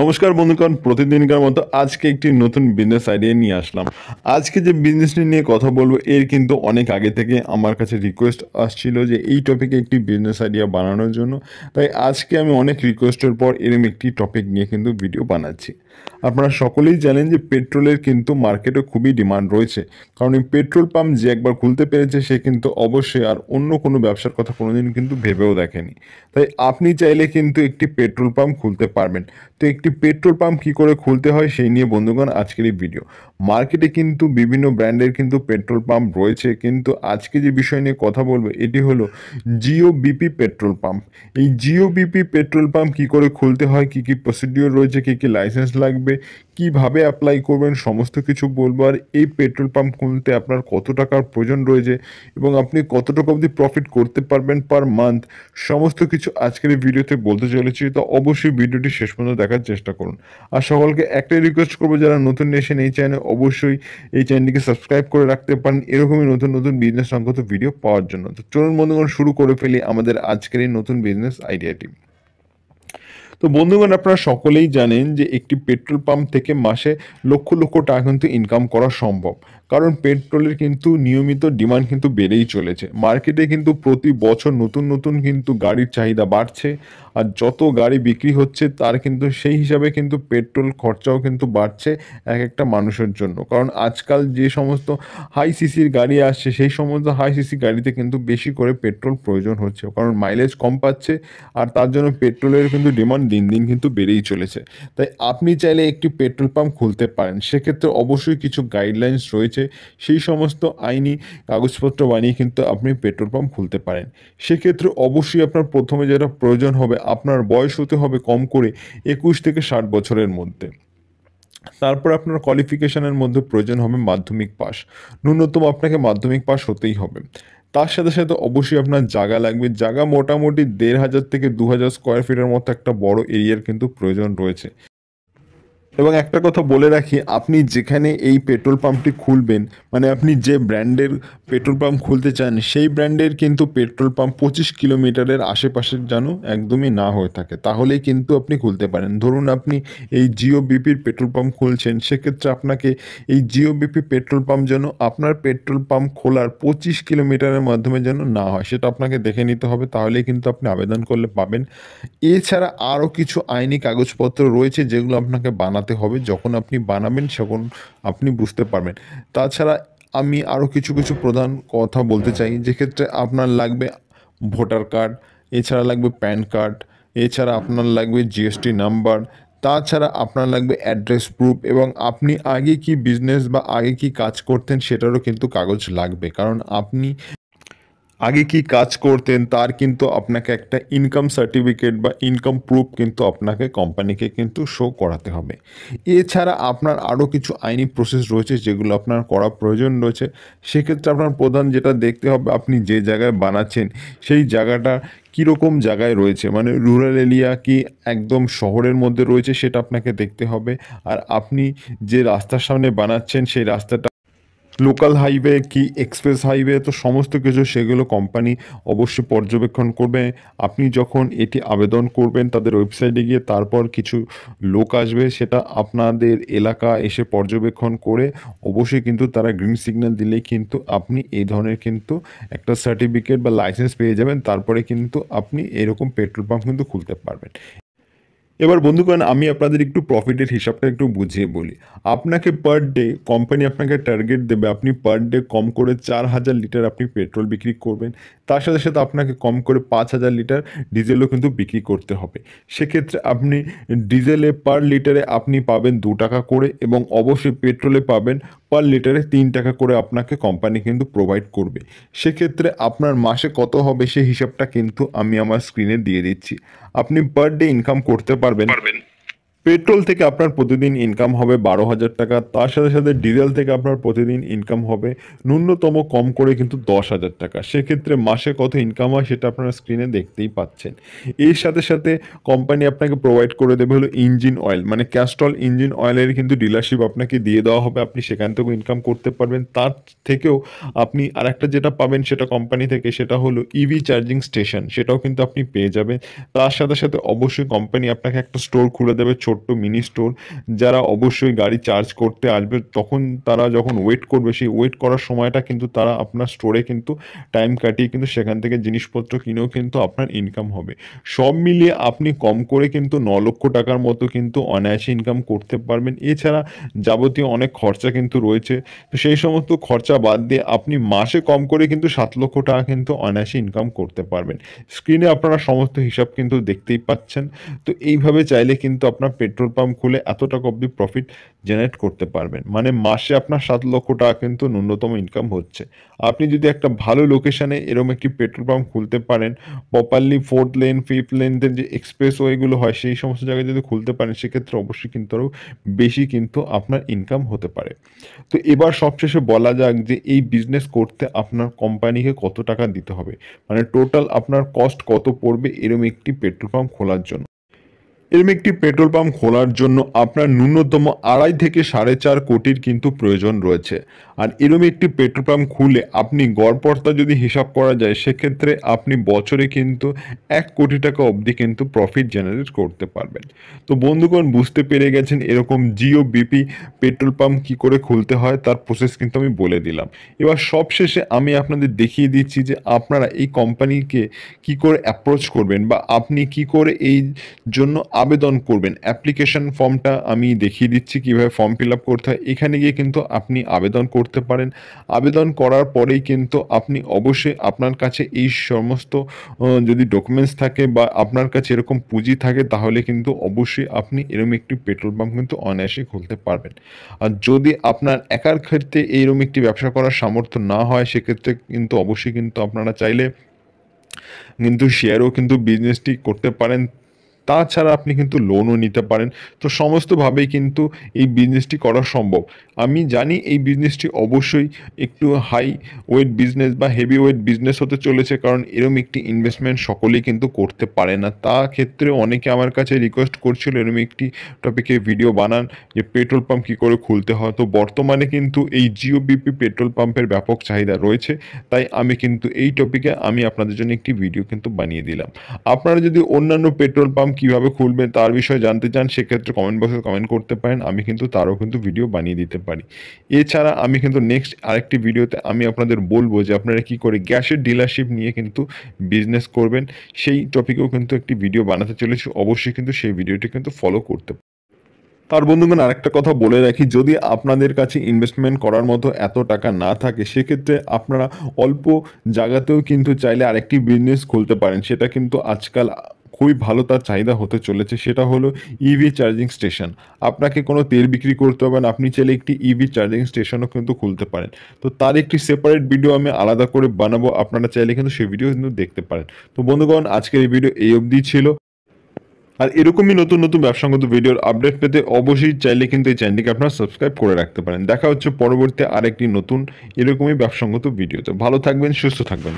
নমস্কার বন্ধুগণ প্রতিদিনকার মতো আজকে একটি নতুন বিজনেস আইডিয়া নিয়ে আসলাম আজকে যে বিজনেসটি নিয়ে কথা বলবো এর কিন্তু অনেক আগে থেকে আমার কাছে রিকোয়েস্ট আসছিল যে এই টপিকে একটি বিজনেস আইডিয়া বানানোর জন্য তাই আজকে আমি অনেক রিকোয়েস্টের পর এরম একটি টপিক নিয়ে কিন্তু ভিডিও বানাচ্ছি আপনারা সকলেই জানেন যে পেট্রোলের কিন্তু মার্কেটে খুবই ডিমান্ড রয়েছে কারণ এই পেট্রোল পাম্প যে একবার খুলতে পেরেছে সে কিন্তু অবশ্যই আর অন্য কোনো ব্যবসার কথা কোনোদিন কিন্তু ভেবেও দেখেনি তাই আপনি চাইলে কিন্তু একটি পেট্রোল পাম্প খুলতে পারবেন তো একটি পেট্রোল পাম্প কি করে খুলতে হয় সেই নিয়ে বন্ধুগণ আজকের এই ভিডিও মার্কেটে কিন্তু বিভিন্ন ব্র্যান্ডের কিন্তু পেট্রোল পাম্প রয়েছে কিন্তু আজকে যে বিষয় নিয়ে কথা বলবো এটি হলো জিও বিপি পেট্রোল পাম্প এই জিও বিপি পেট্রোল পাম্প কি করে খুলতে হয় কি কি প্রসিডিওর রয়েছে কি কি লাইসেন্স লাগবে কিভাবে অ্যাপ্লাই করবেন সমস্ত কিছু বলবো আর এই পেট্রোল পাম্প খুলতে আপনার কত টাকার প্রয়োজন রয়েছে এবং আপনি কত টাকা অবধি প্রফিট করতে পারবেন পার মান্থ সমস্ত কিছু আজকের এই ভিডিওতে বলতে চলেছি তো অবশ্যই ভিডিওটি শেষ পর্যন্ত দেখার চেষ্টা করুন আর সকলকে একটাই রিকোয়েস্ট করবো যারা নতুন এসে এই চ্যানেল অবশ্যই এই চ্যানেলটিকে সাবস্ক্রাইব করে রাখতে পারেন এরকমই নতুন নতুন বিজনেস সংক্রান্ত ভিডিও পাওয়ার জন্য তো চলুন বন্ধুগণ শুরু করে ফেলি আমাদের আজকের এই নতুন বিজনেস আইডিয়াটি তো বন্ধুগণ আপনারা সকলেই জানেন যে একটি পেট্রোল পাম্প থেকে মাসে লক্ষ লক্ষ টাকা কিন্তু ইনকাম করা সম্ভব কারণ পেট্রোলের কিন্তু নিয়মিত ডিমান্ড কিন্তু বেড়েই চলেছে মার্কেটে কিন্তু প্রতি বছর নতুন নতুন কিন্তু গাড়ির চাহিদা বাড়ছে আর যত গাড়ি বিক্রি হচ্ছে তার কিন্তু সেই হিসাবে কিন্তু পেট্রোল খরচাও কিন্তু বাড়ছে এক একটা মানুষের জন্য কারণ আজকাল যে সমস্ত হাই সিসির গাড়ি আসছে সেই সমস্ত হাই সিসি গাড়িতে কিন্তু বেশি করে পেট্রোল প্রয়োজন হচ্ছে কারণ মাইলেজ কম পাচ্ছে আর তার জন্য পেট্রোলের কিন্তু ডিমান্ড দিন দিন কিন্তু বেড়েই চলেছে তাই আপনি চাইলে একটি পেট্রোল পাম্প খুলতে পারেন সেক্ষেত্রে অবশ্যই কিছু গাইডলাইন্স রয়েছে সেই সমস্ত আইনি কাগজপত্র বানিয়ে কিন্তু আপনি পেট্রোল পাম্প খুলতে পারেন সেক্ষেত্রে অবশ্যই আপনার প্রথমে যেটা প্রয়োজন হবে আপনার বয়স হতে হবে কম করে একুশ থেকে ষাট বছরের মধ্যে তারপর আপনার কোয়ালিফিকেশনের মধ্যে প্রয়োজন হবে মাধ্যমিক পাস ন্যূনতম আপনাকে মাধ্যমিক পাস হতেই হবে তার সাথে সাথে অবশ্যই আপনার জায়গা লাগবে জায়গা মোটামুটি দেড় হাজার থেকে দু হাজার স্কোয়ার ফিটের মতো একটা বড় এরিয়ার কিন্তু প্রয়োজন রয়েছে এবং একটা কথা বলে রাখি আপনি যেখানে এই পেট্রোল পাম্পটি খুলবেন মানে আপনি যে ব্র্যান্ডের পেট্রোল পাম্প খুলতে চান সেই ব্র্যান্ডের কিন্তু পেট্রোল পাম্প পঁচিশ কিলোমিটারের আশেপাশে যেন একদমই না হয়ে থাকে তাহলে কিন্তু আপনি খুলতে পারেন ধরুন আপনি এই জিও বিপির পেট্রোল পাম্প খুলছেন সেক্ষেত্রে আপনাকে এই জিও বিপি পেট্রোল পাম্প যেন আপনার পেট্রোল পাম্প খোলার পঁচিশ কিলোমিটারের মাধ্যমে যেন না হয় সেটা আপনাকে দেখে নিতে হবে তাহলেই কিন্তু আপনি আবেদন করলে পাবেন এছাড়া আরও কিছু আইনি কাগজপত্র রয়েছে যেগুলো আপনাকে বানাতে বানাতে হবে যখন আপনি বানাবেন সখন আপনি বুঝতে পারবেন তাছাড়া আমি আরও কিছু কিছু প্রধান কথা বলতে চাই যেক্ষেত্রে আপনার লাগবে ভোটার কার্ড এছাড়া লাগবে প্যান কার্ড এছাড়া আপনার লাগবে জিএসটি নাম্বার তাছাড়া আপনার লাগবে অ্যাড্রেস প্রুফ এবং আপনি আগে কি বিজনেস বা আগে কি কাজ করতেন সেটারও কিন্তু কাগজ লাগবে কারণ আপনি আগে কি কাজ করতেন তার কিন্তু আপনাকে একটা ইনকাম সার্টিফিকেট বা ইনকাম প্রুফ কিন্তু আপনাকে কোম্পানিকে কিন্তু শো করাতে হবে এছাড়া আপনার আরও কিছু আইনি প্রসেস রয়েছে যেগুলো আপনার করা প্রয়োজন রয়েছে সেক্ষেত্রে আপনার প্রধান যেটা দেখতে হবে আপনি যে জায়গায় বানাচ্ছেন সেই জায়গাটা কীরকম জায়গায় রয়েছে মানে রুরাল এরিয়া কি একদম শহরের মধ্যে রয়েছে সেটা আপনাকে দেখতে হবে আর আপনি যে রাস্তার সামনে বানাচ্ছেন সেই রাস্তাটা লোকাল হাইওয়ে কি এক্সপ্রেস হাইওয়ে তো সমস্ত কিছু সেগুলো কোম্পানি অবশ্যই পর্যবেক্ষণ করবে আপনি যখন এটি আবেদন করবেন তাদের ওয়েবসাইটে গিয়ে তারপর কিছু লোক আসবে সেটা আপনাদের এলাকা এসে পর্যবেক্ষণ করে অবশ্যই কিন্তু তারা গ্রিন সিগন্যাল দিলে কিন্তু আপনি এই ধরনের কিন্তু একটা সার্টিফিকেট বা লাইসেন্স পেয়ে যাবেন তারপরে কিন্তু আপনি এরকম পেট্রোল পাম্প কিন্তু খুলতে পারবেন এবার বন্ধুগণ আমি আপনাদের একটু প্রফিটের হিসাবটা একটু বুঝিয়ে বলি আপনাকে পার ডে কোম্পানি আপনাকে টার্গেট দেবে আপনি পার ডে কম করে চার হাজার লিটার আপনি পেট্রোল বিক্রি করবেন তার সাথে সাথে আপনাকে কম করে পাঁচ হাজার লিটার ডিজেলও কিন্তু বিক্রি করতে হবে সেক্ষেত্রে আপনি ডিজেলে পার লিটারে আপনি পাবেন দু টাকা করে এবং অবশ্যই পেট্রোলে পাবেন পার লিটারে তিন টাকা করে আপনাকে কোম্পানি কিন্তু প্রোভাইড করবে সেক্ষেত্রে আপনার মাসে কত হবে সেই হিসাবটা কিন্তু আমি আমার স্ক্রিনে দিয়ে দিচ্ছি আপনি পার ডে ইনকাম করতে পারবেন পেট্রোল থেকে আপনার প্রতিদিন ইনকাম হবে বারো হাজার টাকা তার সাথে সাথে ডিজেল থেকে আপনার প্রতিদিন ইনকাম হবে ন্যূনতম কম করে কিন্তু দশ হাজার টাকা সেক্ষেত্রে মাসে কত ইনকাম হয় সেটা আপনার স্ক্রিনে দেখতেই পাচ্ছেন এর সাথে সাথে কোম্পানি আপনাকে প্রোভাইড করে দেবে হলো ইঞ্জিন অয়েল মানে ক্যাস্ট্রল ইঞ্জিন অয়েলের কিন্তু ডিলারশিপ আপনাকে দিয়ে দেওয়া হবে আপনি সেখান থেকেও ইনকাম করতে পারবেন তার থেকেও আপনি আরেকটা যেটা পাবেন সেটা কোম্পানি থেকে সেটা হলো ইভি চার্জিং স্টেশন সেটাও কিন্তু আপনি পেয়ে যাবেন তার সাথে সাথে অবশ্যই কোম্পানি আপনাকে একটা স্টোর খুলে দেবে ছোট ছোট্ট মিনি স্টোর যারা অবশ্যই গাড়ি চার্জ করতে আসবে তখন তারা যখন ওয়েট করবে সেই ওয়েট করার সময়টা কিন্তু তারা আপনার স্টোরে কিন্তু টাইম কাটিয়ে কিন্তু সেখান থেকে জিনিসপত্র কিনেও কিন্তু আপনার ইনকাম হবে সব মিলিয়ে আপনি কম করে কিন্তু ন লক্ষ টাকার মতো কিন্তু অনায়াসে ইনকাম করতে পারবেন এছাড়া যাবতীয় অনেক খরচা কিন্তু রয়েছে তো সেই সমস্ত খরচা বাদ দিয়ে আপনি মাসে কম করে কিন্তু সাত লক্ষ টাকা কিন্তু অনায়াসে ইনকাম করতে পারবেন স্ক্রিনে আপনারা সমস্ত হিসাব কিন্তু দেখতেই পাচ্ছেন তো এইভাবে চাইলে কিন্তু আপনার পেট্রোল পাম্প খুলে এত টাকা অব্দি প্রফিট জেনারেট করতে পারবেন মানে মাসে আপনার সাত লক্ষ টাকা কিন্তু ন্যূনতম ইনকাম হচ্ছে আপনি যদি একটা ভালো লোকেশানে এরকম একটি পেট্রোল পাম্প খুলতে পারেন প্রপারলি ফোর্থ লেন ফিফথ লেনদের যে এক্সপ্রেস ওয়েগুলো হয় সেই সমস্ত জায়গায় যদি খুলতে পারেন সেক্ষেত্রে অবশ্যই কিন্তু আরও বেশি কিন্তু আপনার ইনকাম হতে পারে তো এবার সবশেষে বলা যাক যে এই বিজনেস করতে আপনার কোম্পানিকে কত টাকা দিতে হবে মানে টোটাল আপনার কস্ট কত পড়বে এরকম একটি পেট্রোল পাম্প খোলার জন্য এরম একটি পেট্রোল পাম্প খোলার জন্য আপনার ন্যূনতম আড়াই থেকে সাড়ে চার কোটির কিন্তু প্রয়োজন রয়েছে আর এরম একটি পেট্রোল পাম্প খুলে আপনি গড়পড়তা যদি হিসাব করা যায় সেক্ষেত্রে আপনি বছরে কিন্তু এক কোটি টাকা অবধি কিন্তু প্রফিট জেনারেট করতে পারবেন তো বন্ধুগণ বুঝতে পেরে গেছেন এরকম জিও বিপি পেট্রোল পাম্প কী করে খুলতে হয় তার প্রসেস কিন্তু আমি বলে দিলাম এবার সবশেষে আমি আপনাদের দেখিয়ে দিচ্ছি যে আপনারা এই কোম্পানিকে কি করে অ্যাপ্রোচ করবেন বা আপনি কি করে এই জন্য আবেদন করবেন অ্যাপ্লিকেশন ফর্মটা আমি দেখিয়ে দিচ্ছি কীভাবে ফর্ম ফিল আপ করতে হয় এখানে গিয়ে কিন্তু আপনি আবেদন করতে পারেন আবেদন করার পরেই কিন্তু আপনি অবশ্যই আপনার কাছে এই সমস্ত যদি ডকুমেন্টস থাকে বা আপনার কাছে এরকম পুঁজি থাকে তাহলে কিন্তু অবশ্যই আপনি এরকম একটি পেট্রোল পাম্প কিন্তু অনায়াসে খুলতে পারবেন আর যদি আপনার একার ক্ষেত্রে এইরকম একটি ব্যবসা করার সামর্থ্য না হয় সেক্ষেত্রে কিন্তু অবশ্যই কিন্তু আপনারা চাইলে কিন্তু শেয়ারও কিন্তু বিজনেসটি করতে পারেন তাছাড়া আপনি কিন্তু লোনও নিতে পারেন তো সমস্তভাবেই কিন্তু এই বিজনেসটি করা সম্ভব আমি জানি এই বিজনেসটি অবশ্যই একটু হাই ওয়েট বিজনেস বা হেভি ওয়েট বিজনেস হতে চলেছে কারণ এরম একটি ইনভেস্টমেন্ট সকলেই কিন্তু করতে পারে না তা ক্ষেত্রে অনেকে আমার কাছে রিকোয়েস্ট করছিল এরম একটি টপিকে ভিডিও বানান যে পেট্রোল পাম্প কী করে খুলতে হয় তো বর্তমানে কিন্তু এই জিওবিপি পেট্রোল পাম্পের ব্যাপক চাহিদা রয়েছে তাই আমি কিন্তু এই টপিকে আমি আপনাদের জন্য একটি ভিডিও কিন্তু বানিয়ে দিলাম আপনারা যদি অন্যান্য পেট্রোল পাম্প কিভাবে খুলবেন তার বিষয়ে জানতে চান সেক্ষেত্রে কমেন্ট বক্সে কমেন্ট করতে পারেন আমি কিন্তু তারও কিন্তু ভিডিও বানিয়ে দিতে পারি এছাড়া আমি কিন্তু নেক্সট আরেকটি ভিডিওতে আমি আপনাদের বলবো যে আপনারা কি করে গ্যাসের ডিলারশিপ নিয়ে কিন্তু বিজনেস করবেন সেই টপিকেও কিন্তু একটি ভিডিও বানাতে চলেছি অবশ্যই কিন্তু সেই ভিডিওটি কিন্তু ফলো করতে তার বন্ধুগণ আরেকটা কথা বলে রাখি যদি আপনাদের কাছে ইনভেস্টমেন্ট করার মতো এত টাকা না থাকে সেক্ষেত্রে আপনারা অল্প জায়গাতেও কিন্তু চাইলে আরেকটি বিজনেস খুলতে পারেন সেটা কিন্তু আজকাল খুবই ভালো তার চাহিদা হতে চলেছে সেটা হলো ইভি চার্জিং স্টেশন আপনাকে কোনো তেল বিক্রি করতে হবে না আপনি চাইলে একটি ইভি চার্জিং স্টেশনও কিন্তু খুলতে পারেন তো তার একটি সেপারেট ভিডিও আমি আলাদা করে বানাবো আপনারা চাইলে কিন্তু সেই ভিডিও কিন্তু দেখতে পারেন তো বন্ধুগণ আজকের এই ভিডিও এই অবধি ছিল আর এরকমই নতুন নতুন ব্যবসাগত ভিডিওর আপডেট পেতে অবশ্যই চাইলে কিন্তু এই চ্যানেলটিকে আপনারা সাবস্ক্রাইব করে রাখতে পারেন দেখা হচ্ছে পরবর্তী আরেকটি নতুন এরকমই ব্যবসাগত ভিডিওতে ভালো থাকবেন সুস্থ থাকবেন